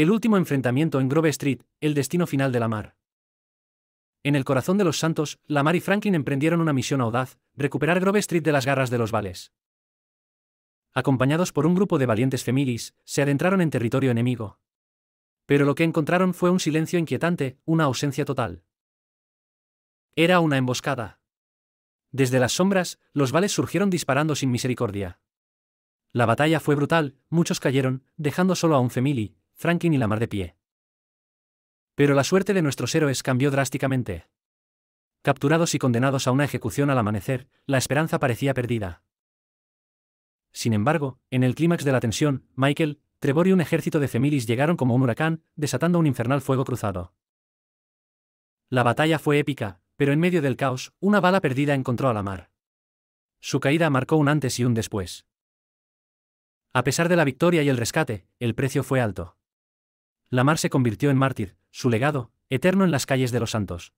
El último enfrentamiento en Grove Street, el destino final de la mar. En el corazón de los Santos, Lamar y Franklin emprendieron una misión audaz, recuperar Grove Street de las garras de los vales. Acompañados por un grupo de valientes femilis, se adentraron en territorio enemigo. Pero lo que encontraron fue un silencio inquietante, una ausencia total. Era una emboscada. Desde las sombras, los vales surgieron disparando sin misericordia. La batalla fue brutal, muchos cayeron, dejando solo a un femili, Franklin y la mar de pie. Pero la suerte de nuestros héroes cambió drásticamente. Capturados y condenados a una ejecución al amanecer, la esperanza parecía perdida. Sin embargo, en el clímax de la tensión, Michael, Trevor y un ejército de Femilis llegaron como un huracán, desatando un infernal fuego cruzado. La batalla fue épica, pero en medio del caos, una bala perdida encontró a la mar. Su caída marcó un antes y un después. A pesar de la victoria y el rescate, el precio fue alto. Lamar se convirtió en mártir, su legado, eterno en las calles de los santos.